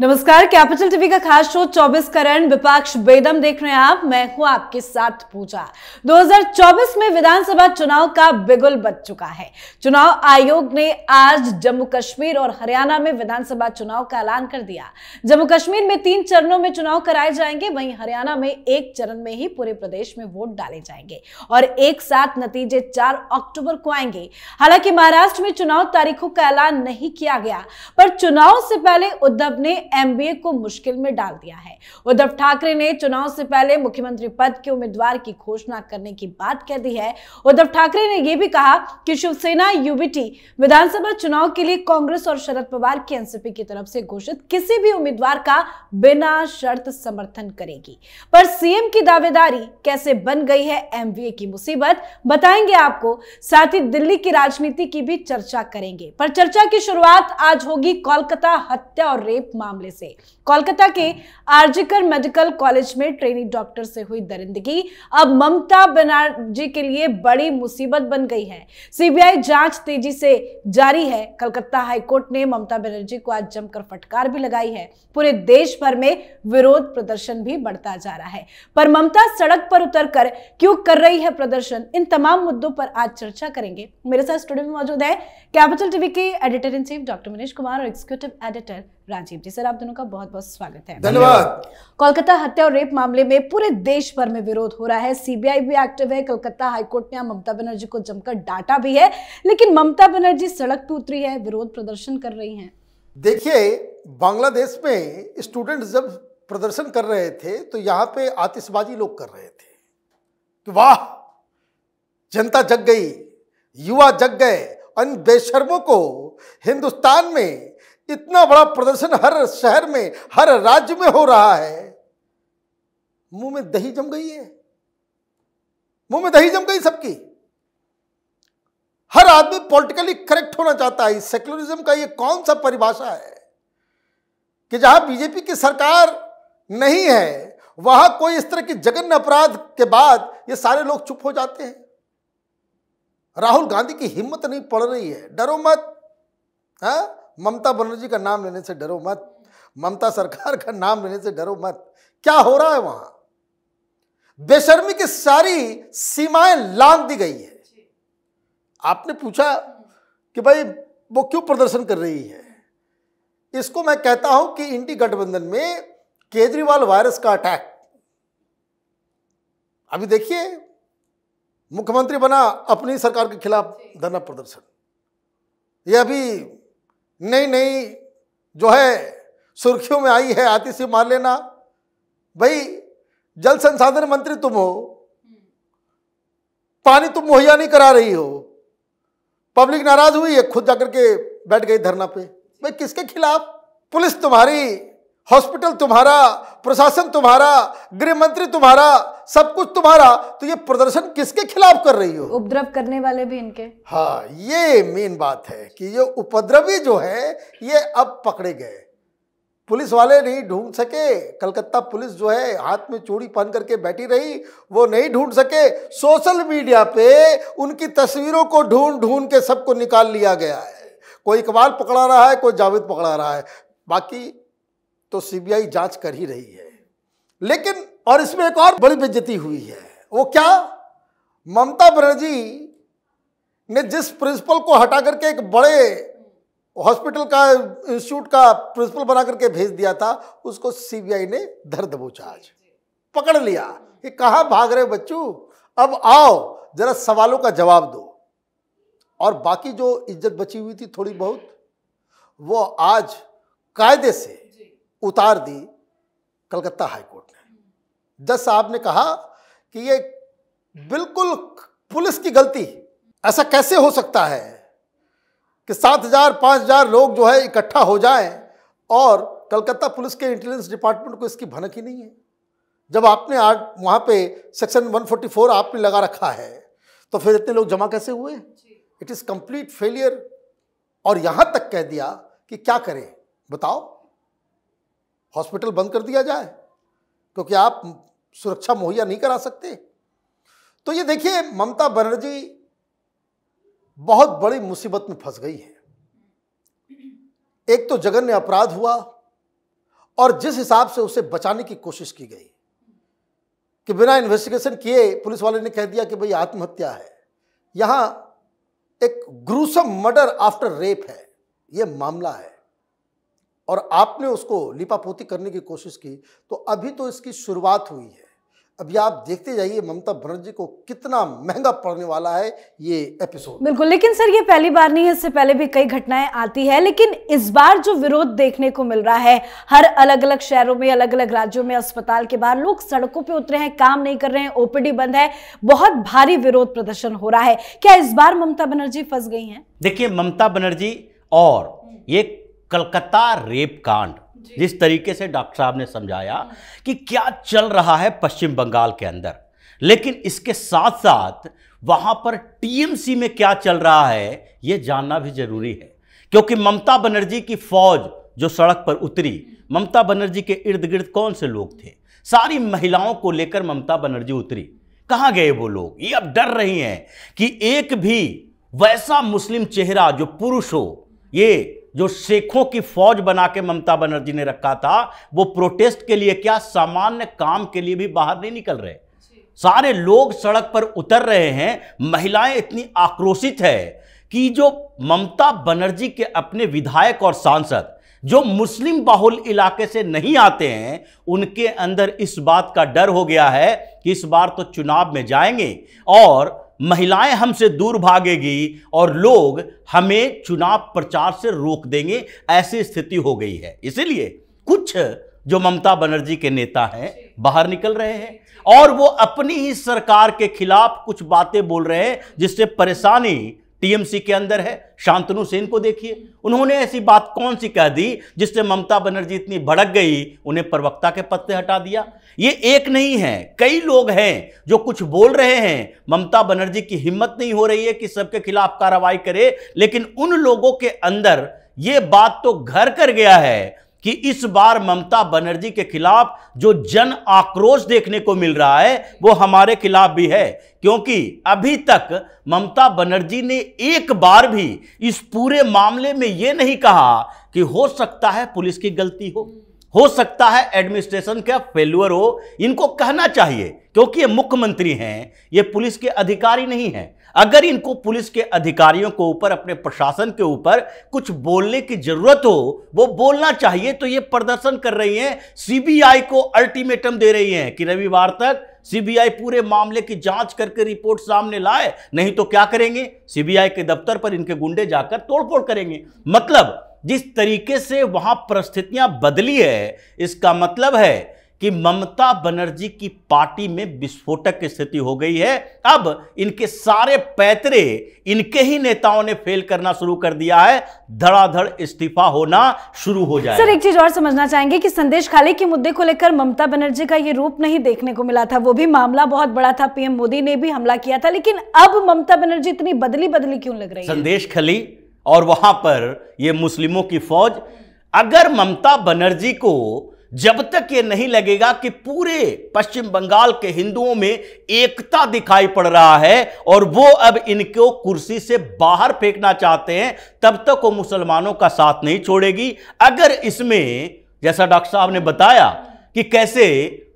नमस्कार capital TV का खास शो 24 करण विपक्ष बेदम देख रहे हैं आप मैं हूं आपके साथ पूजा 2024 में विधानसभा चुनाव का बिगुल बच चुका है चुनाव आयोग ने आज जम्मू कश्मीर और हरियाणा में विधानसभा चुनाव का ऐलान कर दिया जम्मू कश्मीर में तीन चरणों में चुनाव कराए जाएंगे वहीं हरियाणा में एक चरण में ही पूरे प्रदेश में वोट डाले जाएंगे और एक साथ नतीजे चार अक्टूबर को आएंगे हालांकि महाराष्ट्र में चुनाव तारीखों का ऐलान नहीं किया गया पर चुनाव से पहले उद्धव ने एमबीए को मुश्किल में डाल दिया है उद्धव ठाकरे ने चुनाव से पहले मुख्यमंत्री पद के उम्मीदवार की घोषणा करने की बात कह दी है उद्धव ठाकरे ने यह भी कहा कि शिवसेना यूबीटी विधानसभा चुनाव के लिए कांग्रेस और शरद पवार की एनसीपी की तरफ से घोषित किसी भी उम्मीदवार का बिना शर्त समर्थन करेगी पर सीएम की दावेदारी कैसे बन गई है एमबीए की मुसीबत बताएंगे आपको साथ ही दिल्ली की राजनीति की भी चर्चा करेंगे पर चर्चा की शुरुआत आज होगी कोलकाता हत्या और रेप मामले मामले से कोलकाता के आरजीकर मेडिकल कॉलेज में ट्रेनी डॉक्टर से हुई दरिंदगी अब ममता बनर्जी के लिए बड़ी मुसीबत बन गई है सीबीआई जांच तेजी से जारी है कलकत्ता हाईकोर्ट ने ममता बनर्जी को आज जमकर फटकार भी लगाई है पूरे देश भर में विरोध प्रदर्शन भी बढ़ता जा रहा है पर ममता सड़क पर उतर कर क्यों कर रही है प्रदर्शन इन तमाम मुद्दों पर आज चर्चा करेंगे मेरे साथ स्टूडियो में मौजूद है कैपिटल टीवी के editor in chief doctor Manish Kumar और executive editor Rajeev ji sir आप दोनों का बहुत बहुत स्वागत है धन्यवाद कोलकाता हत्या और रेप मामले में पूरे देश भर में विरोध हो रहा है सीबीआई भी एक्टिव है कलकत्ता हाईकोर्ट ने ममता बनर्जी को जमकर डांटा भी है लेकिन ममता बनर्जी सड़क पर उतरी है विरोध प्रदर्शन कर रही है देखिए बांग्लादेश में स्टूडेंट जब प्रदर्शन कर रहे थे तो यहाँ पे आतिशबाजी लोग कर रहे थे कि वाह जनता जग गई युवा जग गए अन्य बेशर्मों को हिंदुस्तान में इतना बड़ा प्रदर्शन हर शहर में हर राज्य में हो रहा है मुंह में दही जम गई है मुंह में दही जम गई सबकी हर आदमी पॉलिटिकली करेक्ट होना चाहता है सेक्युलरिज्म का ये कौन सा परिभाषा है कि जहां बीजेपी की सरकार नहीं है वहां कोई इस तरह की जघन्य अपराध के बाद ये सारे लोग चुप हो जाते हैं राहुल गांधी की हिम्मत नहीं पड़ रही है डरो मत हा? ममता बनर्जी का नाम लेने से डरो मत ममता सरकार का नाम लेने से डरो मत क्या हो रहा है वहां बेशर्मी की सारी सीमाएं लांग दी गई है आपने पूछा कि भाई वो क्यों प्रदर्शन कर रही है इसको मैं कहता हूं कि इंडी गठबंधन में केजरीवाल वायरस का अटैक अभी देखिए मुख्यमंत्री बना अपनी सरकार के खिलाफ धरना प्रदर्शन ये अभी नई नई जो है सुर्खियों में आई है आती सी मार लेना भाई जल संसाधन मंत्री तुम हो पानी तुम मुहैया नहीं करा रही हो पब्लिक नाराज हुई है खुद जाकर के बैठ गई धरना पे भाई किसके खिलाफ पुलिस तुम्हारी हॉस्पिटल तुम्हारा प्रशासन तुम्हारा गृह मंत्री तुम्हारा सब कुछ तुम्हारा तो ये प्रदर्शन किसके खिलाफ कर रही हो उपद्रव करने वाले भी इनके हाँ ये मेन बात है कि ये उपद्रवी जो है ये अब पकड़े गए पुलिस वाले नहीं ढूंढ सके कलकत्ता पुलिस जो है हाथ में चूड़ी पहन करके बैठी रही वो नहीं ढूंढ सके सोशल मीडिया पे उनकी तस्वीरों को ढूंढ ढूंढ के सबको निकाल लिया गया है कोई इकबाल पकड़ा रहा है कोई जावेद पकड़ा रहा है बाकी तो सीबीआई जांच कर ही रही है लेकिन और इसमें एक और बड़ी बेज्जती हुई है वो क्या ममता बनर्जी ने जिस प्रिंसिपल को हटा करके एक बड़े हॉस्पिटल का इंस्टीट्यूट का प्रिंसिपल बना करके भेज दिया था उसको सीबीआई ने धर दबोचा आज पकड़ लिया कि कहा भाग रहे बच्चू अब आओ जरा सवालों का जवाब दो और बाकी जो इज्जत बची हुई थी थोड़ी बहुत वो आज कायदे से उतार दी कलकत्ता हाईकोर्ट ने जज साहब ने कहा कि ये बिल्कुल पुलिस की गलती ऐसा कैसे हो सकता है कि सात हजार पाँच हजार लोग जो है इकट्ठा हो जाएं और कलकत्ता पुलिस के इंटेलिजेंस डिपार्टमेंट को इसकी भनक ही नहीं है जब आपने आज वहाँ पे सेक्शन 144 आपने लगा रखा है तो फिर इतने लोग जमा कैसे हुए इट इज़ कंप्लीट फेलियर और यहाँ तक कह दिया कि क्या करें बताओ हॉस्पिटल बंद कर दिया जाए क्योंकि आप सुरक्षा मुहैया नहीं करा सकते तो ये देखिए ममता बनर्जी बहुत बड़ी मुसीबत में फंस गई है एक तो जगन्य अपराध हुआ और जिस हिसाब से उसे बचाने की कोशिश की गई कि बिना इन्वेस्टिगेशन किए पुलिस वाले ने कह दिया कि भाई आत्महत्या है यहां एक ग्रूसम मर्डर आफ्टर रेप है यह मामला है और आपने उसको लिपापोती करने की कोशिश की तो अभी तो इसकी शुरुआत हुई है अभी आप देखते जाइए ममता बनर्जी को कितना महंगा पड़ने वाला है ये एपिसोड बिल्कुल लेकिन सर ये पहली बार नहीं है इससे पहले भी कई घटनाएं आती है लेकिन इस बार जो विरोध देखने को मिल रहा है हर अलग अलग शहरों में अलग अलग राज्यों में अस्पताल के बाहर लोग सड़कों पे उतरे हैं काम नहीं कर रहे हैं ओपीडी बंद है बहुत भारी विरोध प्रदर्शन हो रहा है क्या इस बार ममता बनर्जी फंस गई है देखिये ममता बनर्जी और ये कलकत्ता रेप कांड जिस तरीके से डॉक्टर साहब ने समझाया कि क्या चल रहा है पश्चिम बंगाल के अंदर लेकिन इसके साथ साथ वहां पर टीएमसी में क्या चल रहा है यह जानना भी जरूरी है क्योंकि ममता बनर्जी की फौज जो सड़क पर उतरी ममता बनर्जी के इर्द गिर्द कौन से लोग थे सारी महिलाओं को लेकर ममता बनर्जी उतरी कहाँ गए वो लोग ये अब डर रही हैं कि एक भी वैसा मुस्लिम चेहरा जो पुरुष हो ये जो सिखों की फौज बना के ममता बनर्जी ने रखा था वो प्रोटेस्ट के लिए क्या सामान्य काम के लिए भी बाहर नहीं निकल रहे सारे लोग सड़क पर उतर रहे हैं महिलाएं इतनी आक्रोशित है कि जो ममता बनर्जी के अपने विधायक और सांसद जो मुस्लिम बाहुल इलाके से नहीं आते हैं उनके अंदर इस बात का डर हो गया है कि इस बार तो चुनाव में जाएंगे और महिलाएं हमसे दूर भागेगी और लोग हमें चुनाव प्रचार से रोक देंगे ऐसी स्थिति हो गई है इसीलिए कुछ जो ममता बनर्जी के नेता हैं बाहर निकल रहे हैं और वो अपनी ही सरकार के खिलाफ कुछ बातें बोल रहे हैं जिससे परेशानी टीएमसी के अंदर है शांतनु सेन को देखिए उन्होंने ऐसी बात कौन सी कह दी जिससे ममता बनर्जी इतनी भड़क गई उन्हें प्रवक्ता के पद से हटा दिया ये एक नहीं है कई लोग हैं जो कुछ बोल रहे हैं ममता बनर्जी की हिम्मत नहीं हो रही है कि सबके खिलाफ कार्रवाई करे लेकिन उन लोगों के अंदर ये बात तो घर कर गया है कि इस बार ममता बनर्जी के खिलाफ जो जन आक्रोश देखने को मिल रहा है वो हमारे खिलाफ भी है क्योंकि अभी तक ममता बनर्जी ने एक बार भी इस पूरे मामले में ये नहीं कहा कि हो सकता है पुलिस की गलती हो हो सकता है एडमिनिस्ट्रेशन का फेलुअर हो इनको कहना चाहिए क्योंकि ये मुख्यमंत्री हैं ये पुलिस के अधिकारी नहीं हैं अगर इनको पुलिस के अधिकारियों को ऊपर अपने प्रशासन के ऊपर कुछ बोलने की जरूरत हो वो बोलना चाहिए तो ये प्रदर्शन कर रही हैं सीबीआई को अल्टीमेटम दे रही हैं कि रविवार तक सीबीआई पूरे मामले की जांच करके रिपोर्ट सामने लाए नहीं तो क्या करेंगे सीबीआई के दफ्तर पर इनके गुंडे जाकर तोड़फोड़ करेंगे मतलब जिस तरीके से वहां परिस्थितियां बदली है इसका मतलब है कि ममता बनर्जी की पार्टी में विस्फोटक की स्थिति हो गई है अब इनके सारे पैतरे इनके ही नेताओं ने फेल करना शुरू कर दिया है धड़ाधड़ इस्तीफा होना शुरू हो जाए सर एक चीज और समझना चाहेंगे कि संदेश खाली के मुद्दे को लेकर ममता बनर्जी का ये रूप नहीं देखने को मिला था वो भी मामला बहुत बड़ा था पीएम मोदी ने भी हमला किया था लेकिन अब ममता बनर्जी इतनी बदली बदली क्यों लग रही है संदेश खली और वहां पर ये मुस्लिमों की फौज अगर ममता बनर्जी को जब तक ये नहीं लगेगा कि पूरे पश्चिम बंगाल के हिंदुओं में एकता दिखाई पड़ रहा है और वो अब इनको कुर्सी से बाहर फेंकना चाहते हैं तब तक वो मुसलमानों का साथ नहीं छोड़ेगी अगर इसमें जैसा डॉक्टर साहब ने बताया कि कैसे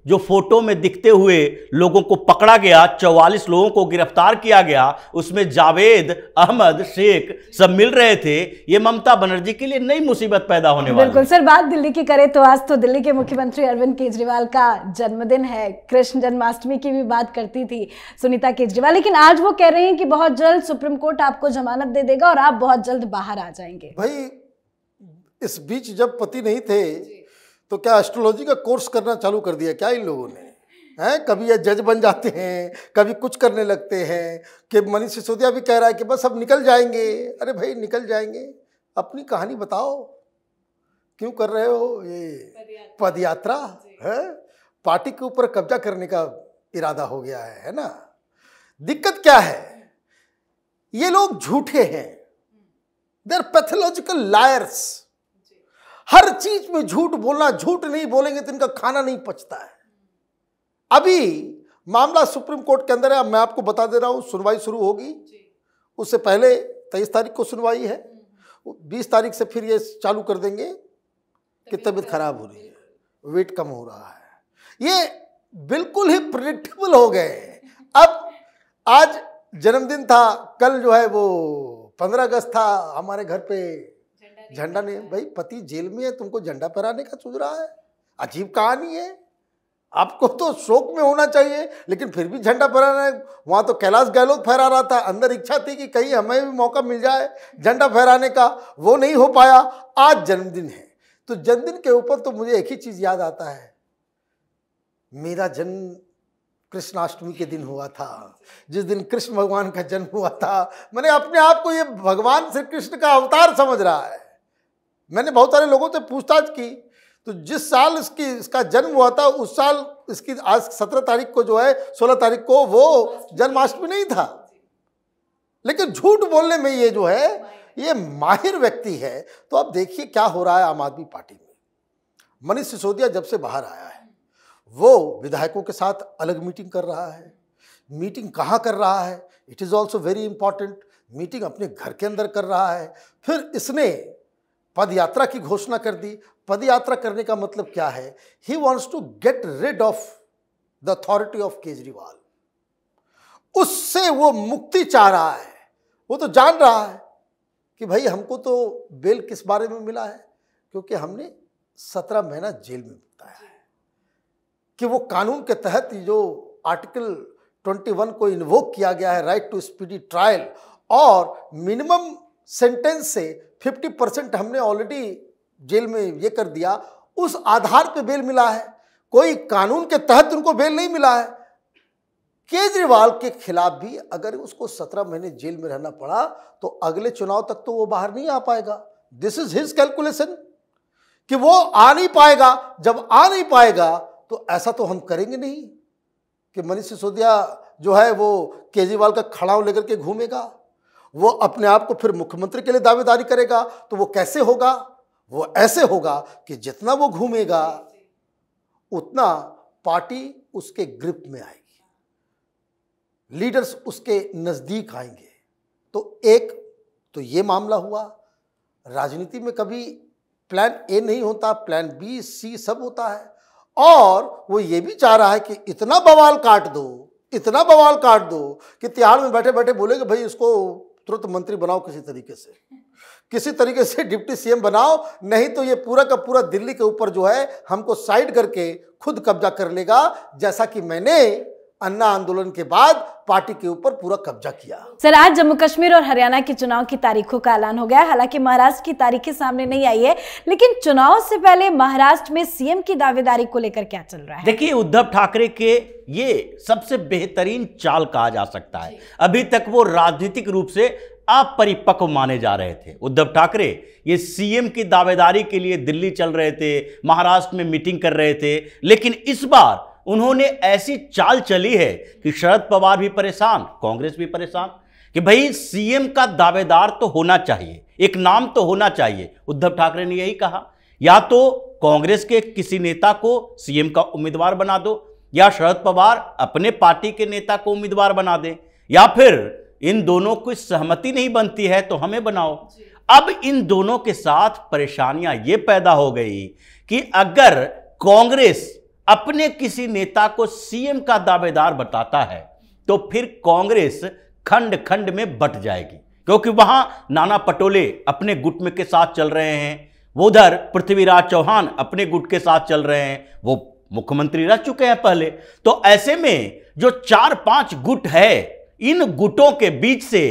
जो फोटो में दिखते हुए लोगों को पकड़ा गया 44 लोगों को गिरफ्तार किया गया उसमें जावेद अहमद शेख सब मिल रहे थे ये ममता बनर्जी के लिए नई मुसीबत पैदा होने वाली बिल्कुल सर बात दिल्ली की करें तो आज तो दिल्ली के मुख्यमंत्री अरविंद केजरीवाल का जन्मदिन है कृष्ण जन्माष्टमी की भी बात करती थी सुनीता केजरीवाल लेकिन आज वो कह रही है कि बहुत जल्द सुप्रीम कोर्ट आपको जमानत दे देगा और आप बहुत जल्द बाहर आ जाएंगे भाई इस बीच जब पति नहीं थे तो क्या एस्ट्रोलॉजी का कोर्स करना चालू कर दिया क्या इन लोगों ने हैं कभी ये जज बन जाते हैं कभी कुछ करने लगते हैं कि मनीष सिसोदिया भी कह रहा है कि बस अब निकल जाएंगे अरे भाई निकल जाएंगे अपनी कहानी बताओ क्यों कर रहे हो ये पदयात्रा है पार्टी के ऊपर कब्जा करने का इरादा हो गया है है ना दिक्कत क्या है ये लोग झूठे हैं देर पैथोलॉजिकल लायर्स हर चीज में झूठ बोलना झूठ नहीं बोलेंगे तो इनका खाना नहीं पचता है अभी मामला सुप्रीम कोर्ट के अंदर है अब मैं आपको बता दे रहा हूँ सुनवाई शुरू होगी उससे पहले तेईस तारीख को सुनवाई है हम्म। बीस तारीख से फिर ये चालू कर देंगे कि तबीयत खराब हो रही है वेट कम हो रहा है ये बिल्कुल ही प्रिडिक्टेबल हो गए अब आज जन्मदिन था कल जो है वो पंद्रह अगस्त था हमारे घर पे झंडा नहीं भाई पति जेल में है तुमको झंडा फहराने का सोच रहा है अजीब कहानी है आपको तो शोक में होना चाहिए लेकिन फिर भी झंडा फहराना है वहाँ तो कैलाश गहलोत फहरा रहा था अंदर इच्छा थी कि कहीं हमें भी मौका मिल जाए झंडा फहराने का वो नहीं हो पाया आज जन्मदिन है तो जन्मदिन के ऊपर तो मुझे एक ही चीज़ याद आता है मेरा जन्म कृष्णाष्टमी के दिन हुआ था जिस दिन कृष्ण भगवान का जन्म हुआ था मैंने अपने आप को ये भगवान श्री कृष्ण का अवतार समझ रहा है मैंने बहुत सारे लोगों से पूछताछ की तो जिस साल इसकी इसका जन्म हुआ था उस साल इसकी आज सत्रह तारीख को जो है सोलह तारीख को वो जन्माष्टमी नहीं था लेकिन झूठ बोलने में ये जो है ये माहिर व्यक्ति है तो अब देखिए क्या हो रहा है आम आदमी पार्टी में मनीष सिसोदिया जब से बाहर आया है वो विधायकों के साथ अलग मीटिंग कर रहा है मीटिंग कहाँ कर रहा है it is also very important meeting अपने घर के अंदर कर रहा है फिर इसने पद यात्रा की घोषणा कर दी पद यात्रा करने का मतलब क्या है he wants to get rid of the authority of Kejriwal उससे वो मुक्ति चाह रहा है वो तो जान रहा है कि भाई हमको तो बेल किस बारे में मिला है क्योंकि हमने सत्रह महीना जेल में बिताया है कि वो कानून के तहत जो आर्टिकल 21 को इन्वोक किया गया है राइट टू स्पीडी ट्रायल और मिनिमम सेंटेंस से 50 परसेंट हमने ऑलरेडी जेल में ये कर दिया उस आधार पे बेल मिला है कोई कानून के तहत उनको बेल नहीं मिला है केजरीवाल के खिलाफ भी अगर उसको सत्रह महीने जेल में रहना पड़ा तो अगले चुनाव तक तो वो बाहर नहीं आ पाएगा दिस इज हिज कैलकुलेशन कि वो आ नहीं पाएगा जब आ नहीं पाएगा तो ऐसा तो हम करेंगे नहीं कि मनीष सिसोदिया जो है वो केजरीवाल का खड़ाव लेकर के घूमेगा वो अपने आप को फिर मुख्यमंत्री के लिए दावेदारी करेगा तो वो कैसे होगा वो ऐसे होगा कि जितना वो घूमेगा उतना पार्टी उसके ग्रिप में आएगी लीडर्स उसके नज़दीक आएंगे तो एक तो ये मामला हुआ राजनीति में कभी प्लान ए नहीं होता प्लान बी सी सब होता है और वो ये भी चाह रहा है कि इतना बवाल काट दो इतना बवाल काट दो कि तिहाड़ में बैठे बैठे बोले कि भाई इसको तुरंत मंत्री बनाओ किसी तरीके से किसी तरीके से डिप्टी सीएम बनाओ नहीं तो ये पूरा का पूरा दिल्ली के ऊपर जो है हमको साइड करके खुद कब्जा कर लेगा जैसा कि मैंने अन्ना आंदोलन के बाद पार्टी के ऊपर पूरा कब्जा किया सर आज जम्मू कश्मीर और हरियाणा के चुनाव की तारीखों का ऐलान हो गया हालांकि महाराष्ट्र की तारीखें सामने नहीं आई है लेकिन चुनाव से पहले महाराष्ट्र में सीएम की दावेदारी को लेकर क्या चल रहा है देखिए उद्धव ठाकरे के ये सबसे बेहतरीन चाल कहा जा सकता है अभी तक वो राजनीतिक रूप से आप परिपक्व माने जा रहे थे उद्धव ठाकरे ये सीएम की दावेदारी के लिए दिल्ली चल रहे थे महाराष्ट्र में मीटिंग कर रहे थे लेकिन इस बार उन्होंने ऐसी चाल चली है कि शरद पवार भी परेशान कांग्रेस भी परेशान कि भाई सीएम का दावेदार तो होना चाहिए एक नाम तो होना चाहिए उद्धव ठाकरे ने यही कहा या तो कांग्रेस के किसी नेता को सीएम का उम्मीदवार बना दो या शरद पवार अपने पार्टी के नेता को उम्मीदवार बना दें या फिर इन दोनों को सहमति नहीं बनती है तो हमें बनाओ अब इन दोनों के साथ परेशानियां ये पैदा हो गई कि अगर कांग्रेस अपने किसी नेता को सीएम का दावेदार बताता है तो फिर कांग्रेस खंड खंड में बट जाएगी क्योंकि वहां नाना पटोले अपने गुट में के साथ चल रहे हैं वो उधर पृथ्वीराज चौहान अपने गुट के साथ चल रहे हैं वो मुख्यमंत्री रह चुके हैं पहले तो ऐसे में जो चार पांच गुट है इन गुटों के बीच से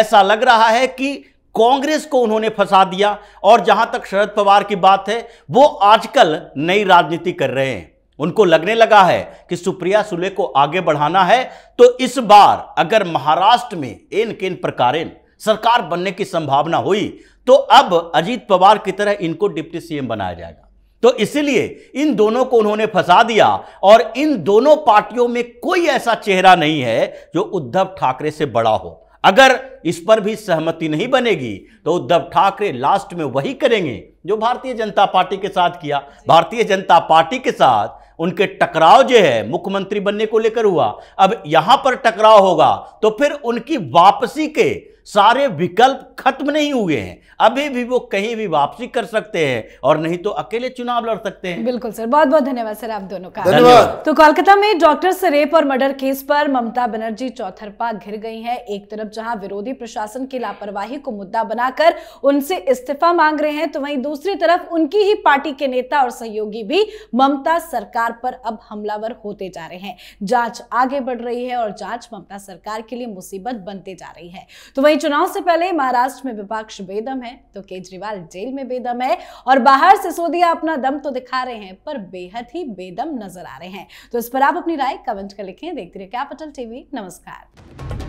ऐसा लग रहा है कि कांग्रेस को उन्होंने फंसा दिया और जहां तक शरद पवार की बात है वो आजकल नई राजनीति कर रहे हैं उनको लगने लगा है कि सुप्रिया सुले को आगे बढ़ाना है तो इस बार अगर महाराष्ट्र में एन केन प्रकार सरकार बनने की संभावना हुई तो अब अजीत पवार की तरह इनको डिप्टी सीएम बनाया जाएगा तो इसीलिए इन दोनों को उन्होंने फंसा दिया और इन दोनों पार्टियों में कोई ऐसा चेहरा नहीं है जो उद्धव ठाकरे से बड़ा हो अगर इस पर भी सहमति नहीं बनेगी तो उद्धव ठाकरे लास्ट में वही करेंगे जो भारतीय जनता पार्टी के साथ किया भारतीय जनता पार्टी के साथ उनके टकराव जो है मुख्यमंत्री बनने को लेकर हुआ अब यहां पर टकराव होगा तो फिर उनकी वापसी के सारे विकल्प खत्म नहीं हुए हैं अभी भी वो कहीं भी वापसी कर सकते हैं और नहीं तो अकेले चुनाव लड़ सकते हैं बिल्कुल सर बहुत बहुत धन्यवाद सर आप दोनों का धन्यवाद तो कोलकाता में डॉक्टर से रेप और मर्डर केस पर ममता बनर्जी चौथरपा घिर गई हैं एक तरफ जहां विरोधी प्रशासन की लापरवाही को मुद्दा बनाकर उनसे इस्तीफा मांग रहे हैं तो वही दूसरी तरफ उनकी ही पार्टी के नेता और सहयोगी भी ममता सरकार पर अब हमलावर होते जा रहे हैं जांच आगे बढ़ रही है और जांच ममता सरकार के लिए मुसीबत बनते जा रही है तो वही वहीं चुनाव से पहले महाराष्ट्र में विपक्ष बेदम है तो केजरीवाल जेल में बेदम है और बाहर सिसोदिया अपना दम तो दिखा रहे हैं पर बेहद ही बेदम नजर आ रहे हैं तो इस पर आप अपनी राय कमेंट कर लिखें देखते रहे कैपिटल टीवी नमस्कार